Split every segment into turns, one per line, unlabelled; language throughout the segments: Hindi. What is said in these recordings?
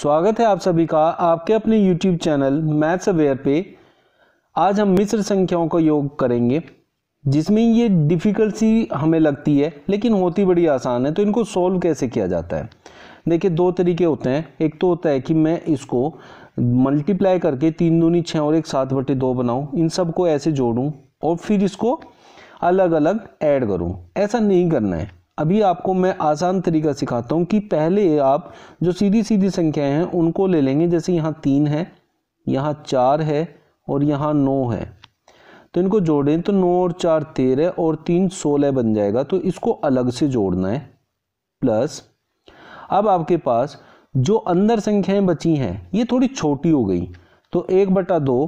स्वागत है आप सभी का आपके अपने YouTube चैनल मैथ्स अवेयर पे आज हम मिश्र संख्याओं का योग करेंगे जिसमें ये डिफ़िकल्ट सी हमें लगती है लेकिन होती बड़ी आसान है तो इनको सॉल्व कैसे किया जाता है देखिए दो तरीके होते हैं एक तो होता है कि मैं इसको मल्टीप्लाई करके तीन दूनी छः और एक सात बटे दो बनाऊँ इन सबको ऐसे जोड़ूँ और फिर इसको अलग अलग ऐड करूँ ऐसा नहीं करना है अभी आपको मैं आसान तरीका सिखाता हूँ कि पहले आप जो सीधी सीधी संख्याएं हैं उनको ले लेंगे जैसे यहाँ तीन है यहाँ चार है और यहाँ नौ है तो इनको जोड़ें तो नौ और चार तेरह और तीन सोलह बन जाएगा तो इसको अलग से जोड़ना है प्लस अब आपके पास जो अंदर संख्याएं बची हैं ये थोड़ी छोटी हो गई तो एक बटा दो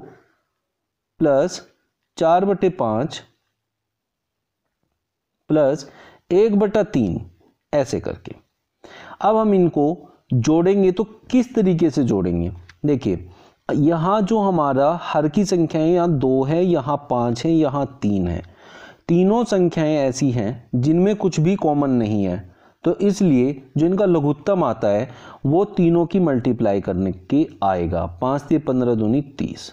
प्लस चार बटे पाँच प्लस एक बटा तीन ऐसे करके अब हम इनको जोड़ेंगे तो किस तरीके से जोड़ेंगे देखिए यहाँ जो हमारा हर की संख्याएं यहाँ दो है यहाँ पाँच है यहाँ तीन है तीनों संख्याएं ऐसी हैं जिनमें कुछ भी कॉमन नहीं है तो इसलिए जो इनका लघुत्तम आता है वो तीनों की मल्टीप्लाई करने के आएगा पाँच से पंद्रह दूनी तीस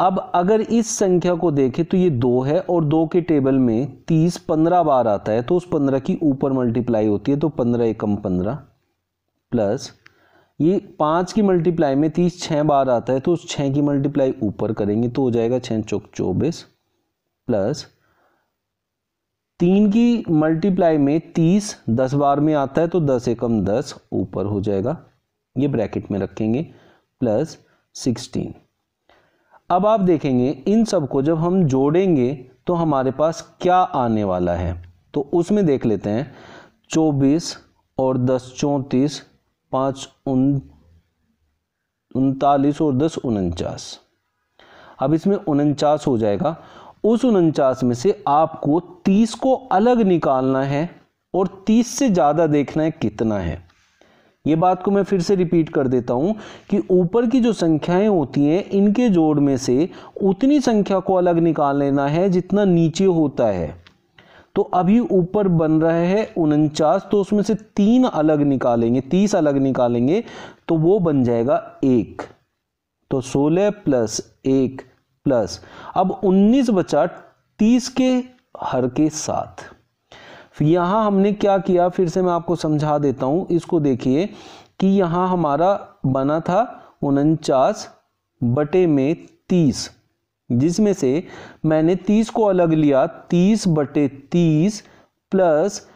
अब अगर इस संख्या को देखें तो ये दो है और दो के टेबल में तीस पंद्रह बार आता है तो उस पंद्रह की ऊपर मल्टीप्लाई होती है तो पंद्रह एकम पंद्रह प्लस ये पाँच की मल्टीप्लाई में तीस छः बार आता है तो उस छः की मल्टीप्लाई ऊपर करेंगे तो हो जाएगा छः चौक चौबीस प्लस तीन की मल्टीप्लाई में तीस दस बार में आता है तो दस एकम दस ऊपर हो जाएगा ये ब्रैकेट में रखेंगे प्लस सिक्सटीन अब आप देखेंगे इन सब को जब हम जोड़ेंगे तो हमारे पास क्या आने वाला है तो उसमें देख लेते हैं चौबीस और दस चौंतीस पाँच उन उनतालीस और दस उनचास अब इसमें उनचास हो जाएगा उस उनचास में से आपको तीस को अलग निकालना है और तीस से ज़्यादा देखना है कितना है ये बात को मैं फिर से रिपीट कर देता हूँ कि ऊपर की जो संख्याएं होती हैं इनके जोड़ में से उतनी संख्या को अलग निकाल लेना है जितना नीचे होता है तो अभी ऊपर बन रहा है उनचास तो उसमें से तीन अलग निकालेंगे तीस अलग निकालेंगे तो वो बन जाएगा एक तो सोलह प्लस एक प्लस अब उन्नीस बचा तीस के हर के साथ यहाँ हमने क्या किया फिर से मैं आपको समझा देता हूँ इसको देखिए कि यहाँ हमारा बना था उनचास बटे में तीस जिसमें से मैंने तीस को अलग लिया तीस बटे तीस प्लस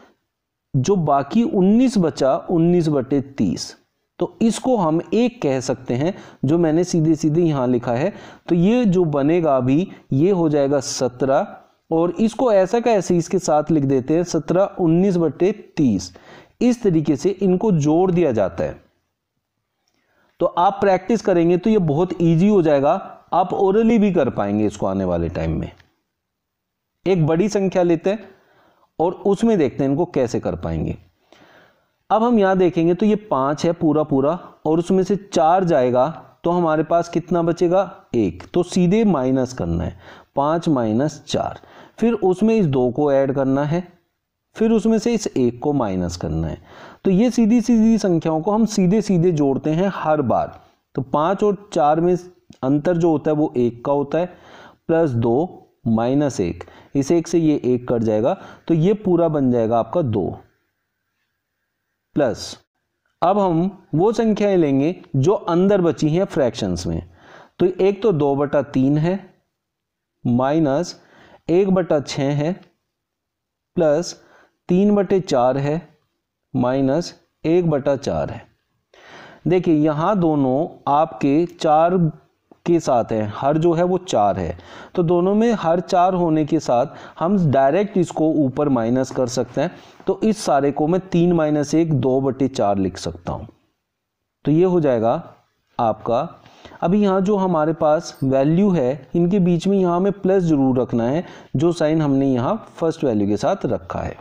जो बाकी उन्नीस बचा उन्नीस बटे तीस तो इसको हम एक कह सकते हैं जो मैंने सीधे सीधे यहां लिखा है तो ये जो बनेगा अभी ये हो जाएगा सत्रह और इसको ऐसा का ऐसे इसके साथ लिख देते हैं सत्रह उन्नीस बटे तीस इस तरीके से इनको जोड़ दिया जाता है तो आप प्रैक्टिस करेंगे तो ये बहुत ईजी हो जाएगा आप ओरली भी कर पाएंगे इसको आने वाले टाइम में एक बड़ी संख्या लेते हैं और उसमें देखते हैं इनको कैसे कर पाएंगे अब हम यहां देखेंगे तो ये पांच है पूरा पूरा और उसमें से चार जाएगा तो हमारे पास कितना बचेगा एक तो सीधे माइनस करना है पांच माइनस चार फिर उसमें इस दो को ऐड करना है फिर उसमें से इस एक को माइनस करना है तो ये सीधी सीधी संख्याओं को हम सीधे सीधे जोड़ते हैं हर बार तो पाँच और चार में अंतर जो होता है वो एक का होता है प्लस दो माइनस एक इस एक से ये एक कट जाएगा तो ये पूरा बन जाएगा आपका दो प्लस अब हम वो संख्याएं लेंगे जो अंदर बची हैं फ्रैक्शंस में तो एक तो दो बटा तीन है माइनस एक बटा छः है प्लस तीन बटे चार है माइनस एक बटा चार है देखिए यहाँ दोनों आपके चार के साथ हैं हर जो है वो चार है तो दोनों में हर चार होने के साथ हम डायरेक्ट इसको ऊपर माइनस कर सकते हैं तो इस सारे को मैं तीन माइनस एक दो बटे चार लिख सकता हूँ तो ये हो जाएगा आपका अभी यहाँ जो हमारे पास वैल्यू है इनके बीच में यहाँ हमें प्लस जरूर रखना है जो साइन हमने यहाँ फर्स्ट वैल्यू के साथ रखा है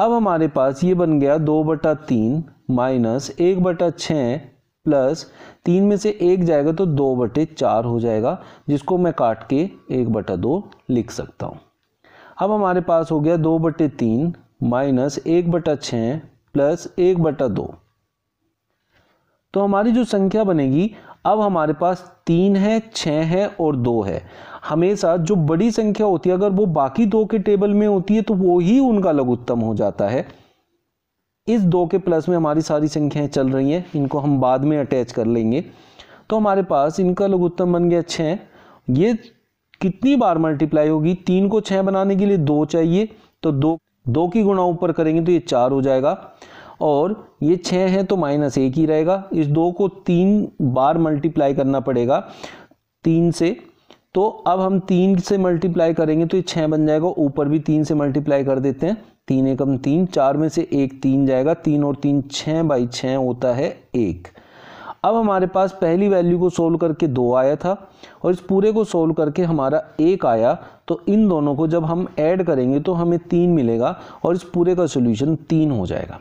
अब हमारे पास ये बन गया दो बटा तीन माइनस एक बटा छः प्लस तीन में से एक जाएगा तो दो बटे चार हो जाएगा जिसको मैं काट के एक बटा दो लिख सकता हूँ अब हमारे पास हो गया दो बटे तीन माइनस एक बटा छः प्लस एक बटा दो तो हमारी जो संख्या बनेगी अब हमारे पास तीन है छः है और दो है हमेशा जो बड़ी संख्या होती है अगर वो बाकी दो के टेबल में होती है तो वो ही उनका लघुत्तम हो जाता है इस दो के प्लस में हमारी सारी संख्याएं चल रही हैं इनको हम बाद में अटैच कर लेंगे तो हमारे पास इनका लघुत्तम बन गया छः ये कितनी बार मल्टीप्लाई होगी तीन को छः बनाने के लिए दो चाहिए तो दो दो की गुणा ऊपर करेंगे तो ये चार हो जाएगा और ये छः है तो माइनस एक ही रहेगा इस दो को तीन बार मल्टीप्लाई करना पड़ेगा तीन से तो अब हम तीन से मल्टीप्लाई करेंगे तो ये छः बन जाएगा ऊपर भी तीन से मल्टीप्लाई कर देते हैं तीन एकम तीन चार में से एक तीन जाएगा तीन और तीन छः बाई छः होता है एक अब हमारे पास पहली वैल्यू को सोल्व करके दो आया था और इस पूरे को सोल्व करके हमारा एक आया तो इन दोनों को जब हम ऐड करेंगे तो हमें तीन मिलेगा और इस पूरे का सोल्यूशन तीन हो जाएगा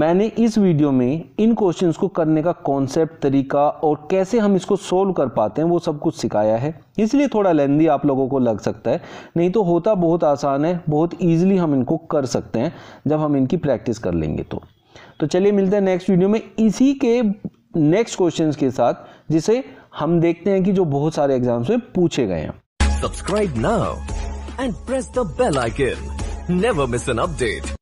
मैंने इस वीडियो में इन क्वेश्चंस को करने का कॉन्सेप्ट तरीका और कैसे हम इसको सोल्व कर पाते हैं वो सब कुछ सिखाया है इसलिए थोड़ा लेंदी आप लोगों को लग सकता है नहीं तो होता बहुत आसान है बहुत ईजिली हम इनको कर सकते हैं जब हम इनकी प्रैक्टिस कर लेंगे तो तो चलिए मिलते हैं नेक्स्ट वीडियो में इसी के नेक्स्ट क्वेश्चन के साथ जिसे हम देखते हैं कि जो बहुत सारे एग्जाम्स में पूछे गए हैं subscribe now and press the bell icon never miss an update